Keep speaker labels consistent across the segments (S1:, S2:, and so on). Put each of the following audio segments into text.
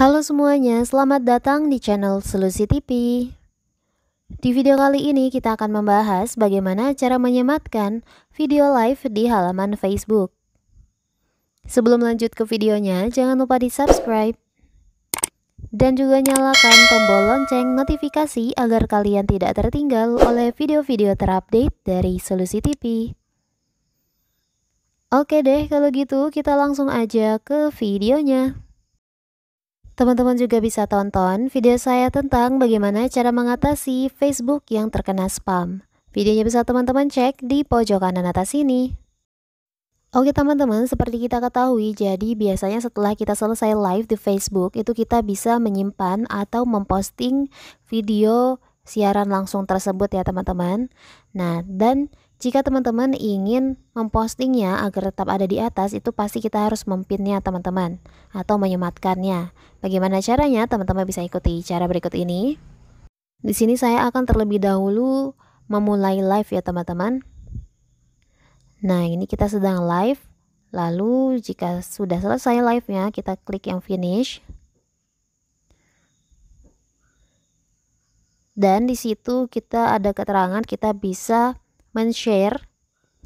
S1: Halo semuanya, selamat datang di channel Solusi TV. Di video kali ini kita akan membahas bagaimana cara menyematkan video live di halaman Facebook. Sebelum lanjut ke videonya, jangan lupa di subscribe dan juga nyalakan tombol lonceng notifikasi agar kalian tidak tertinggal oleh video-video terupdate dari Solusi TV. Oke deh, kalau gitu kita langsung aja ke videonya. Teman-teman juga bisa tonton video saya tentang bagaimana cara mengatasi Facebook yang terkena spam. Videonya bisa teman-teman cek di pojok kanan atas ini. Oke teman-teman, seperti kita ketahui, jadi biasanya setelah kita selesai live di Facebook, itu kita bisa menyimpan atau memposting video siaran langsung tersebut ya teman-teman. Nah, dan jika teman-teman ingin mempostingnya agar tetap ada di atas, itu pasti kita harus mempinnya teman-teman atau menyematkannya. Bagaimana caranya? Teman-teman bisa ikuti cara berikut ini. Di sini saya akan terlebih dahulu memulai live ya teman-teman. Nah, ini kita sedang live. Lalu jika sudah selesai live-nya, kita klik yang finish. Dan di situ kita ada keterangan kita bisa men-share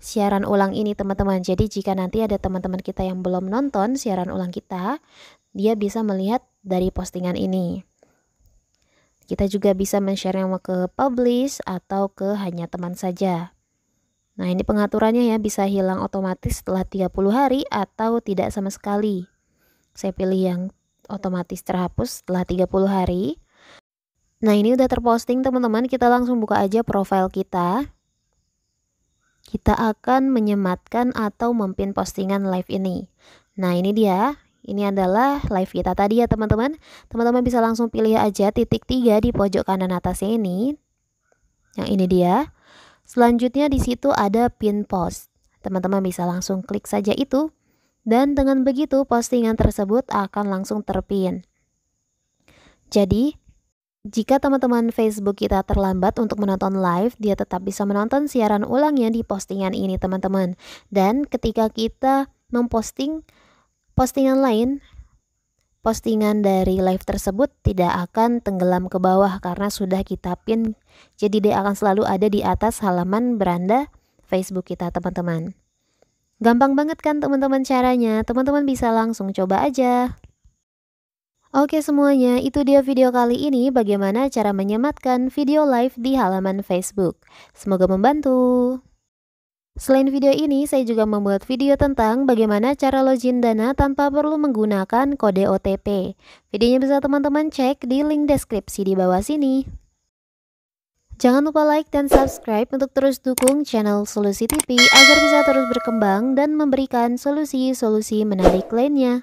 S1: siaran ulang ini teman-teman. Jadi jika nanti ada teman-teman kita yang belum nonton siaran ulang kita, dia bisa melihat dari postingan ini. Kita juga bisa men-share ke publish atau ke hanya teman saja. Nah ini pengaturannya ya bisa hilang otomatis setelah 30 hari atau tidak sama sekali. Saya pilih yang otomatis terhapus setelah 30 hari. Nah ini udah terposting teman-teman, kita langsung buka aja profile kita kita akan menyematkan atau memimpin postingan live ini. Nah, ini dia. Ini adalah live kita tadi ya teman-teman. Teman-teman bisa langsung pilih aja titik tiga di pojok kanan atas ini. Yang ini dia. Selanjutnya di situ ada pin post. Teman-teman bisa langsung klik saja itu. Dan dengan begitu postingan tersebut akan langsung terpin. Jadi, jika teman-teman Facebook kita terlambat untuk menonton live, dia tetap bisa menonton siaran ulangnya di postingan ini, teman-teman. Dan ketika kita memposting postingan lain, postingan dari live tersebut tidak akan tenggelam ke bawah karena sudah kita pin. Jadi dia akan selalu ada di atas halaman beranda Facebook kita, teman-teman. Gampang banget kan teman-teman caranya? Teman-teman bisa langsung coba aja. Oke semuanya, itu dia video kali ini bagaimana cara menyematkan video live di halaman Facebook. Semoga membantu. Selain video ini, saya juga membuat video tentang bagaimana cara login Dana tanpa perlu menggunakan kode OTP. Videonya bisa teman-teman cek di link deskripsi di bawah sini. Jangan lupa like dan subscribe untuk terus dukung channel Solusi TV agar bisa terus berkembang dan memberikan solusi-solusi menarik lainnya.